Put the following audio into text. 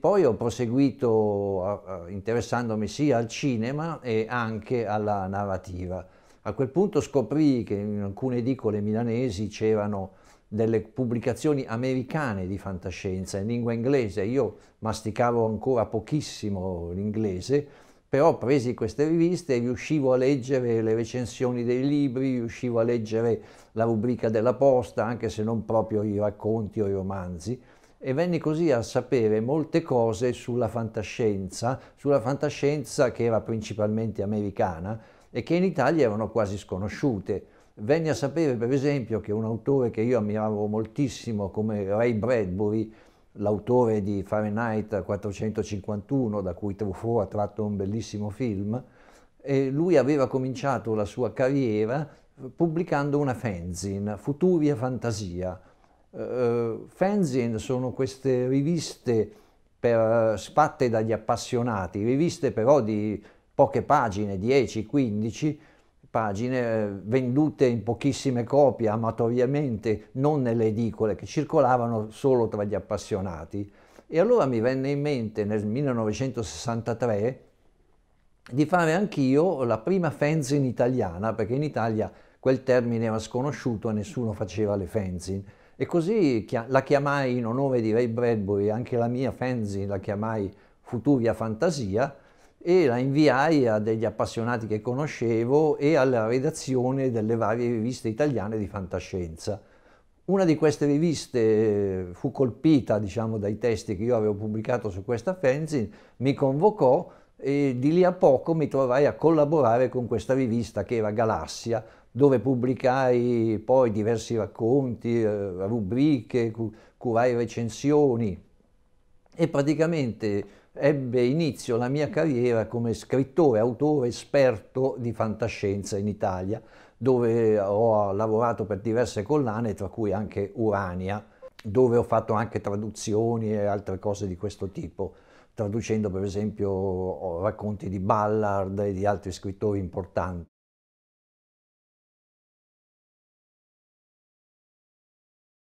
poi ho proseguito interessandomi sia al cinema e anche alla narrativa. A quel punto scoprì che in alcune edicole milanesi c'erano delle pubblicazioni americane di fantascienza in lingua inglese. Io masticavo ancora pochissimo l'inglese, però presi queste riviste e riuscivo a leggere le recensioni dei libri, riuscivo a leggere la rubrica della posta, anche se non proprio i racconti o i romanzi e venni così a sapere molte cose sulla fantascienza, sulla fantascienza che era principalmente americana e che in Italia erano quasi sconosciute. Venni a sapere per esempio che un autore che io ammiravo moltissimo come Ray Bradbury, l'autore di Fahrenheit 451 da cui Truffaut ha tratto un bellissimo film, lui aveva cominciato la sua carriera pubblicando una fanzine, Futuria Fantasia, Uh, fanzine sono queste riviste per, eh, fatte dagli appassionati, riviste però di poche pagine, 10-15 pagine, vendute in pochissime copie amatoriamente, non nelle edicole, che circolavano solo tra gli appassionati. E allora mi venne in mente nel 1963 di fare anch'io la prima fanzine italiana, perché in Italia quel termine era sconosciuto e nessuno faceva le fanzine e così la chiamai in onore di Ray Bradbury, anche la mia fanzine la chiamai Futuria Fantasia e la inviai a degli appassionati che conoscevo e alla redazione delle varie riviste italiane di fantascienza. Una di queste riviste eh, fu colpita diciamo, dai testi che io avevo pubblicato su questa fanzine, mi convocò e di lì a poco mi trovai a collaborare con questa rivista che era Galassia, dove pubblicai poi diversi racconti, eh, rubriche, curai recensioni e praticamente ebbe inizio la mia carriera come scrittore, autore, esperto di fantascienza in Italia, dove ho lavorato per diverse collane, tra cui anche Urania, dove ho fatto anche traduzioni e altre cose di questo tipo traducendo per esempio racconti di Ballard e di altri scrittori importanti.